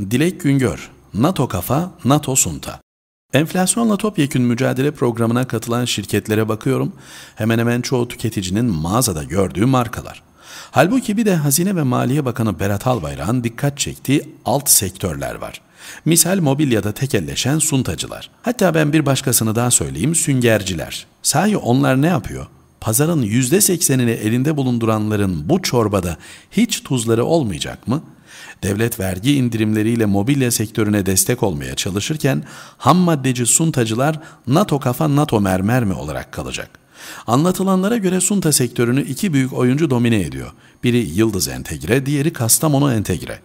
Dilek Güngör, NATO Kafa, NATO Sunta. Enflasyonla topyekün mücadele programına katılan şirketlere bakıyorum. Hemen hemen çoğu tüketicinin mağazada gördüğü markalar. Halbuki bir de Hazine ve Maliye Bakanı Berat Albayrak'ın dikkat çektiği alt sektörler var. Misal mobilyada tekelleşen suntacılar. Hatta ben bir başkasını daha söyleyeyim süngerciler. Sahi onlar ne yapıyor? Pazarın %80'ini elinde bulunduranların bu çorbada hiç tuzları olmayacak mı? Devlet vergi indirimleriyle mobilya sektörüne destek olmaya çalışırken ham maddeci suntacılar NATO kafa NATO mermer mi olarak kalacak? Anlatılanlara göre sunta sektörünü iki büyük oyuncu domine ediyor. Biri Yıldız Entegre, diğeri Kastamonu Entegre.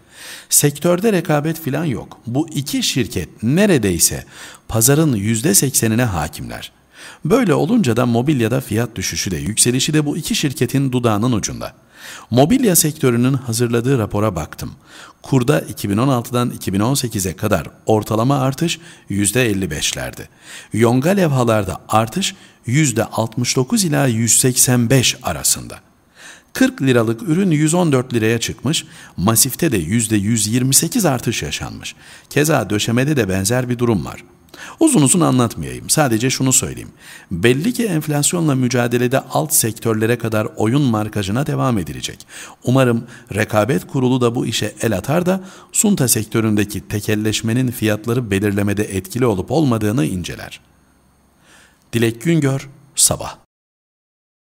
Sektörde rekabet filan yok. Bu iki şirket neredeyse pazarın yüzde %80'ine hakimler. Böyle olunca da mobilyada fiyat düşüşü de yükselişi de bu iki şirketin dudağının ucunda. Mobilya sektörünün hazırladığı rapora baktım. Kurda 2016'dan 2018'e kadar ortalama artış %55'lerdi. Yonga levhalarda artış %69 ila 185 arasında. 40 liralık ürün 114 liraya çıkmış, masifte de %128 artış yaşanmış. Keza döşemede de benzer bir durum var. Uzun uzun anlatmayayım. Sadece şunu söyleyeyim. Belli ki enflasyonla mücadelede alt sektörlere kadar oyun markajına devam edilecek. Umarım rekabet kurulu da bu işe el atar da sunta sektöründeki tekelleşmenin fiyatları belirlemede etkili olup olmadığını inceler. Dilek Güngör, Sabah